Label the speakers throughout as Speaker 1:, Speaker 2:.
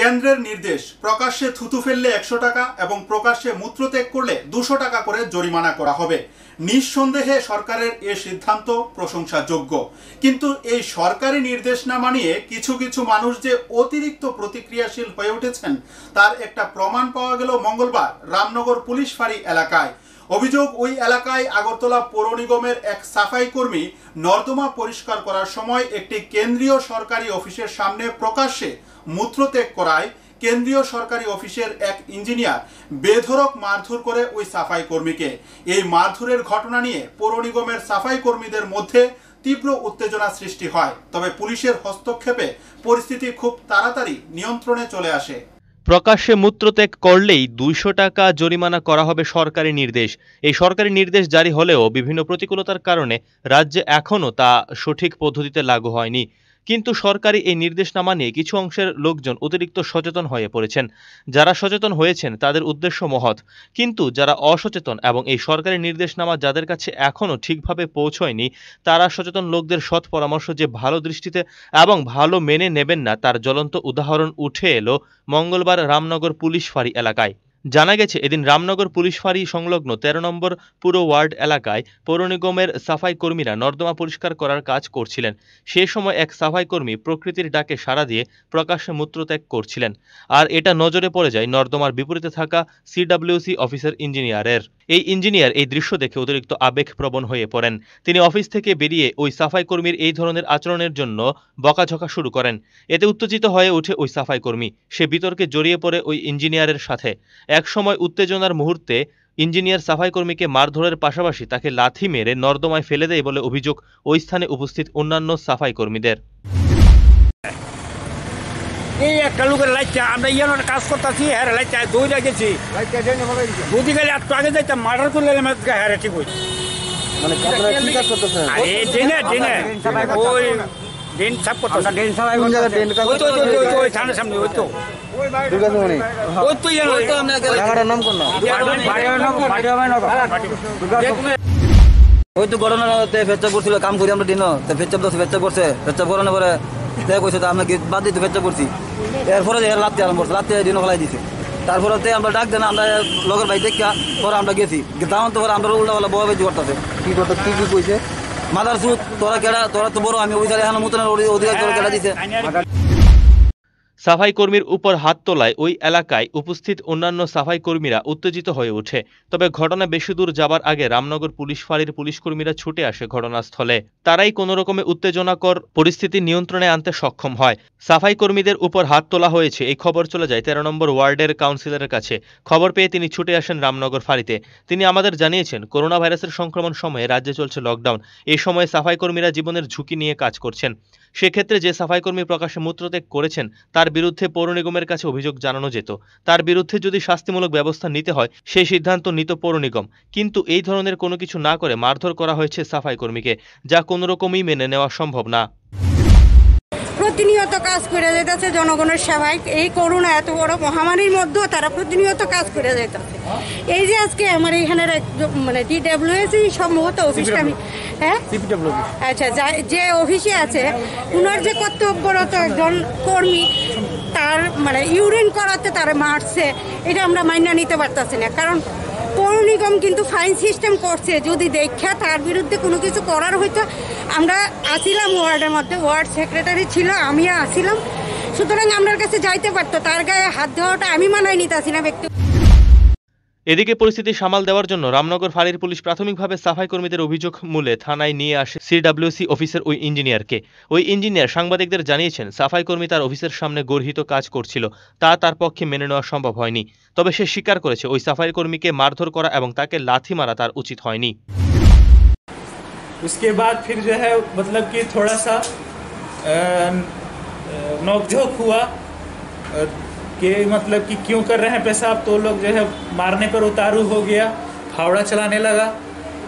Speaker 1: কেন্দ্রের নির্দেশ প্রকাশ্যে থুতু ফেললে একশো টাকা এবং প্রকাশ্যে মূত্রত্যাগ করলে দুশো টাকা করে জরিমানা করা হবে নিঃসন্দেহে সরকারের এ সিদ্ধান্ত প্রশংসাযোগ্য কিন্তু এই সরকারি নির্দেশ না মানিয়ে কিছু কিছু মানুষ যে অতিরিক্ত প্রতিক্রিয়াশীল হয়ে উঠেছেন তার একটা প্রমাণ পাওয়া গেল মঙ্গলবার রামনগর পুলিশ ফাঁড়ি এলাকায় অভিযোগ ওই এলাকায় আগরতলা পৌর নিগমের এক সাফাই কর্মী নর্দমা পরিষ্কার করার সময় একটি কেন্দ্রীয় সরকারি অফিসের সামনে প্রকাশ্যে মূত্রত্যাগ করায় কেন্দ্রীয় সরকারি অফিসের এক ইঞ্জিনিয়ার বেধরক মারধর করে ওই সাফাই কর্মীকে এই মারধরের ঘটনা নিয়ে পৌর নিগমের সাফাই কর্মীদের মধ্যে তীব্র উত্তেজনা সৃষ্টি হয় তবে পুলিশের হস্তক্ষেপে পরিস্থিতি খুব তাড়াতাড়ি নিয়ন্ত্রণে চলে আসে
Speaker 2: প্রকাশ্যে মূত্রত্যাগ করলেই দুইশো টাকা জরিমানা করা হবে সরকারি নির্দেশ এই সরকারি নির্দেশ জারি হলেও বিভিন্ন প্রতিকূলতার কারণে রাজ্যে এখনও তা সঠিক পদ্ধতিতে লাগু হয়নি কিন্তু সরকারি এই নির্দেশনামা নিয়ে কিছু অংশের লোকজন অতিরিক্ত সচেতন হয়ে পড়েছেন যারা সচেতন হয়েছেন তাদের উদ্দেশ্য মহৎ কিন্তু যারা অসচেতন এবং এই সরকারি নির্দেশনামা যাদের কাছে এখনও ঠিকভাবে পৌঁছয়নি তারা সচেতন লোকদের সৎ পরামর্শ যে ভালো দৃষ্টিতে এবং ভালো মেনে নেবেন না তার জ্বলন্ত উদাহরণ উঠে এলো মঙ্গলবার রামনগর পুলিশ ফাঁড়ি এলাকায় জানা গেছে এদিন রামনগর পুলিশ ফাঁড়ি সংলগ্ন ১৩ নম্বর পুরো ওয়ার্ড এলাকায় পৌর নিগমের সাফাই কর্মীরা নর্দমা পরিষ্কার করার কাজ করছিলেন সে সময় এক সাফাই কর্মী প্রকৃতির ডাকে সাড়া দিয়ে প্রকাশ্যে মূত্রত্যাগ করছিলেন আর এটা নজরে পড়ে যায় নর্দমার বিপরীতে থাকা সিডাব্লিউসি অফিসের ইঞ্জিনিয়ারের এই ইঞ্জিনিয়ার এই দৃশ্য দেখে অতিরিক্ত আবেগপ্রবণ হয়ে পড়েন তিনি অফিস থেকে বেরিয়ে ওই সাফাই কর্মীর এই ধরনের আচরণের জন্য বকাঝকা শুরু করেন এতে উত্তেজিত হয়ে ওঠে ওই সাফাই কর্মী সে বিতর্কে জড়িয়ে পড়ে ওই ইঞ্জিনিয়ারের সাথে একসময় উত্তেজনার মুহূর্তে ইঞ্জিনিয়ার সাফাই কর্মীকে মারধরের পাশাপাশি তাকে লাথি মেরে নর্দমায় ফেলে দেয় বলে অভিযোগ ওই স্থানে উপস্থিত অন্যান্য সাফাই কর্মীদের
Speaker 3: এই একটা লোকের লাইটটা আমরা ইয়ে কাজ করতেছি হ্যাঁ লাইটটা দুই গেলে আগে যাইতাম মার্ডার করলে হ্যাঁ ঠিক হয়েছে মানে ওই
Speaker 1: তো ওই ইয়ে, ফেচা করছিল কাম করি আমরা দিন তো ফেচা করছে ফেচা করছে ফেচা করানোর পরে দেখ কইছে আমরা বাদ দিতে চেষ্টা করছি
Speaker 2: এরপরে লাত্তি আলম করছে লাত্তি দিন ফেলাই দিছে তারপরে তে আমরা ডাক দেন আমরা লগের ভাই দেখা পরে আমরা গেছি তখন তো পরে আমরা উল্টা উল্টাপালা বয়ে বেজি করতেছে কি করতে কি কি কইছে মাদার সুদ তোরা কেডা তোরা তো বড় আমি ওই এখানে মতনের অধিকার তোরা কেডা দিছে সাফাই কর্মীর উপর হাত তোলায় ওই এলাকায় উপস্থিত অন্যান্য সাফাই কর্মীরা উত্তেজিত হয়ে ওঠে তবে ঘটনা বেশি দূর যাবার আগে রামনগর পুলিশ ফাঁড়ির পুলিশ কর্মীরা ছুটে আসে ঘটনাস্থলে তারাই কোনো রকমে উত্তেজনাকর পরিস্থিতি নিয়ন্ত্রণে আনতে সক্ষম হয় সাফাই কর্মীদের উপর হাত তোলা হয়েছে এই খবর চলে যায় তেরো নম্বর ওয়ার্ডের কাউন্সিলরের কাছে খবর পেয়ে তিনি ছুটে আসেন রামনগর ফাঁড়িতে তিনি আমাদের জানিয়েছেন করোনা ভাইরাসের সংক্রমণ সময়ে রাজ্যে চলছে লকডাউন এই সময়ে সাফাই কর্মীরা জীবনের ঝুঁকি নিয়ে কাজ করছেন সেক্ষেত্রে যে সাফাইকর্মী প্রকাশ্যে মূত্রত্যাগ করেছেন তার বিরুদ্ধে পৌর নিগমের কাছে অভিযোগ জানানো যেত তার বিরুদ্ধে যদি শাস্তিমূলক ব্যবস্থা নিতে হয় সেই সিদ্ধান্ত নিত পৌর নিগম কিন্তু এই ধরনের কোনো কিছু না করে মারধর করা হয়েছে সাফাইকর্মীকে যা কোনোরকমই মেনে নেওয়া সম্ভব না
Speaker 3: প্রতিনিয়ত কাজ করে যেতেছে জনগণের সেবায় এই করোনা এত বড় মহামারীর মধ্যেও তারা প্রতিনিয়ত কাজ করে যেতেছে এই যে আজকে আমার এখানের মানে ডিডব্লিউএসি সম্ভবত অফিসটা আমি হ্যাঁ আচ্ছা যে অফিসে আছে উনার যে কর্তব্যরত একজন কর্মী তার মানে ইউরিন করাতে তারা মারছে এটা আমরা মাইনা নিতে পারতেছি না কারণ পৌর নিগম কিন্তু ফাইন সিস্টেম করছে যদি দেখা তার বিরুদ্ধে কোনো কিছু করার হয়তো আমরা আসিলাম ওয়ার্ডের মধ্যে ওয়ার্ড সেক্রেটারি ছিল আমিও আসিলাম সুতরাং আমার কাছে যাইতে পারতো তার গায়ে হাত দেওয়াটা আমি মানায় নিতে আসি না ব্যক্তি
Speaker 2: এদিকে পরিস্থিতি সামাল দেওয়ার জন্য রামনগর ফাঁড়ির পুলিশ প্রাথমিকভাবে সাফাই কর্মীদের অভিযোগ মূলে থানায় নিয়ে আসে সিডাব্লিউসি অফিসের ওই ইঞ্জিনিয়ারকে ওই ইঞ্জিনিয়ার সাংবাদিকদের জানিয়েছেন সাফাই কর্মী তার অফিসের সামনে গর্হিত কাজ করছিল তা তার পক্ষে মেনে নেওয়া সম্ভব হয়নি তবে সে স্বীকার করেছে ওই সাফাই কর্মীকে মারধর করা এবং তাকে লাথি মারা তার উচিত হয়নি
Speaker 1: उसके बाद फिर जो है मतलब कि थोड़ा सा नोकझोंक हुआ कि मतलब कि क्यों कर रहे हैं पेशाब तो लोग जो है मारने पर उतारू हो गया फावड़ा चलाने लगा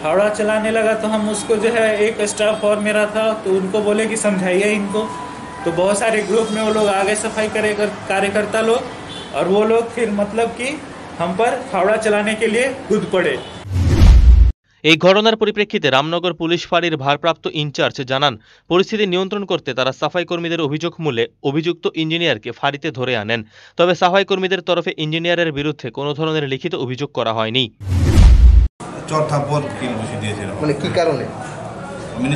Speaker 1: फावड़ा चलाने लगा तो हम उसको जो है एक स्टाफ और मेरा था तो उनको बोले कि समझाइए इनको तो बहुत सारे ग्रुप में वो लोग आगे सफाई करे कर, कार्यकर्ता लोग और वो लोग फिर मतलब कि हम पर फावड़ा चलाने के लिए कूद पड़े
Speaker 2: এই ঘটনার পরিপ্রেক্ষিতে রামনগর পুলিশ ফাঁড়ির ভারপ্রাপ্ত ইনচার্জ জানান পরিস্থিতি নিয়ন্ত্রণ করতে তারা সাফাই কর্মীদের অভিযোগ মূলে অভিযুক্ত ইঞ্জিনিয়ারকে ফাঁড়িতে ধরে আনেন তবে সাফাই কর্মীদের তরফে ইঞ্জিনিয়ারের বিরুদ্ধে কোনো ধরনের লিখিত অভিযোগ করা হয়নি
Speaker 1: মানে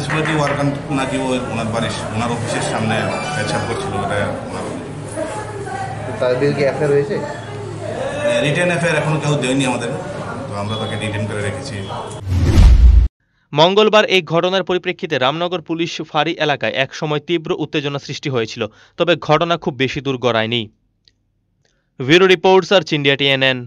Speaker 1: আমরা তাকে রিটার্ন করে রেখেছি
Speaker 2: মঙ্গলবার এই ঘটনার পরিপ্রেক্ষিতে রামনগর পুলিশ ফাঁড়ি এলাকায় একসময় তীব্র উত্তেজনা সৃষ্টি হয়েছিল তবে ঘটনা খুব বেশি দূর গড়ায়নি ব্যুরো রিপোর্টস আর চিন্ডিয়া টিএনএন